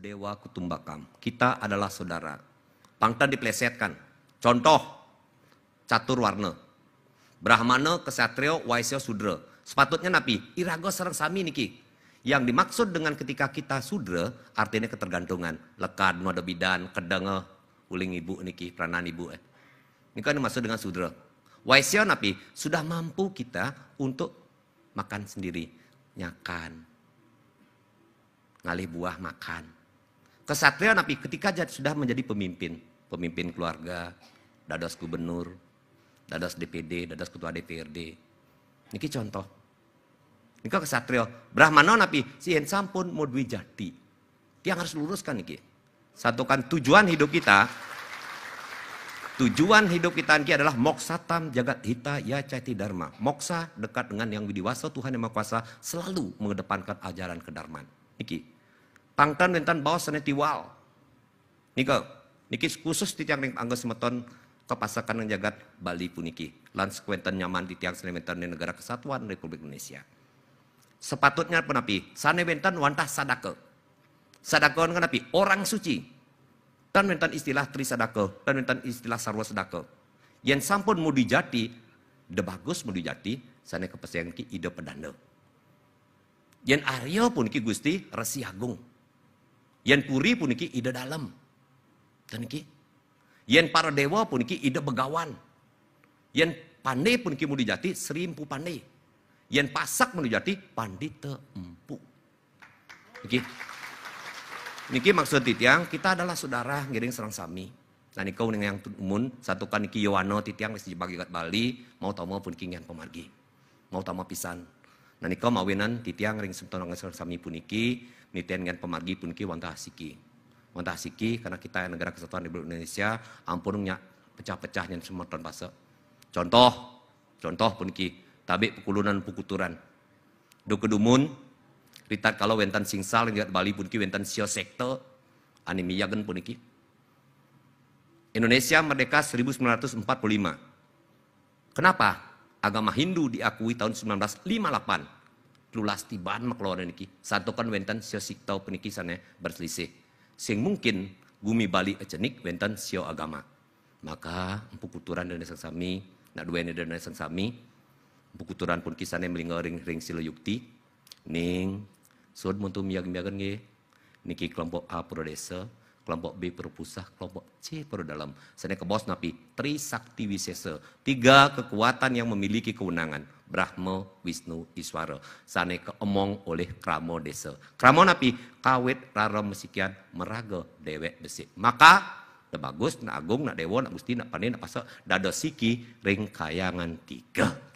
Dewa kutumbakam. Kita adalah saudara. Pangta diplesetkan. Contoh, catur warna. Brahmana, kesatrio, waisya, sudra. Sepatutnya napi, irago serang sami niki. Yang dimaksud dengan ketika kita sudra, artinya ketergantungan. Lekad, noda bidan, kedenge, eh, uling ibu niki, peranan ibu. Eh. Ini kan dimaksud dengan sudra. Waisya napi, sudah mampu kita untuk makan sendiri. Nyakan, ngalih buah makan. Kesatria tapi ketika sudah menjadi pemimpin, pemimpin keluarga, dadas gubernur, dadas DPD, dadas ketua DPRD. Ini contoh. Ini kok kesatria. Brahmana napi pun sampun mudwi jati. dia harus luruskan ini. Satukan tujuan hidup kita. Tujuan hidup kita ini adalah moksatam jagat hita ya caiti dharma. Moksa dekat dengan yang widiwasa Tuhan yang Maha Kuasa selalu mengedepankan ajaran kedarman. Niki tangkan rentan bawa sana tiwal. Niko, niki khusus di tiang ring anggo semeton kepasakan yang jagat Bali puniki. Lans kuenten nyaman di tiang semeton di negara kesatuan Republik Indonesia. Sepatutnya penapi, sana bentan wantah sadake. kan api, orang suci. Dan bentan istilah tri sadake, dan bentan istilah sarwa sadake. Yang sampun mau dijati, de bagus mau dijati, sana kepasakan ki ide pedanda. Yang Aryo pun ki Gusti Resi Agung. Yen puri pun iki ide dalam. Dan iki. para dewa pun iki ide begawan. Yen pandai pun iki mudi jati serimpu pandai. Yen pasak mudi jati pandi teempu. Iki. Niki maksud titiang, kita adalah saudara ngiring serang sami. Nah niko dengan yang umun, satukan niki Yowano titiang wis dibagi Bali, mau tau mau pun kingian pemargi. Mau tau mau pisan, Nanika mawinan titiang ring semtono ngesor sami puniki, nitian ngan pemargi puniki wanta hasiki. Wanta hasiki karena kita negara kesatuan Republik Indonesia, ampunungnya pecah-pecahnya semua ton Contoh, contoh puniki, tabi pukulunan pukuturan. dukedumun kedumun, ritat kalau wentan singsal ngat Bali puniki wentan sio sekte, anemia gen puniki. Indonesia merdeka 1945. Kenapa? agama Hindu diakui tahun 1958. Lulas tiban makluan niki. Satu kan wenten sio siktau sana berselisih. Sing mungkin bumi Bali ecenik wentan sio agama. Maka empu kuturan dan sang sami, nak duene dan sang sami, empu kuturan pun kisane melingga ring ring silo yukti. Ning, sud muntum miyak miyakan nge, niki kelompok A Prodesa, kelompok B berpusah, kelompok C perlu dalam. Sene ke bos napi, Trisakti Wisese, tiga kekuatan yang memiliki kewenangan, Brahma, Wisnu, Iswara. Sane keomong oleh kramo desa. Kramo napi, kawit rara mesikian, meraga dewek besik. Maka, na bagus, na agung, na dewa, na gusti, na panen, na pasak, dada siki, ring kayangan tiga.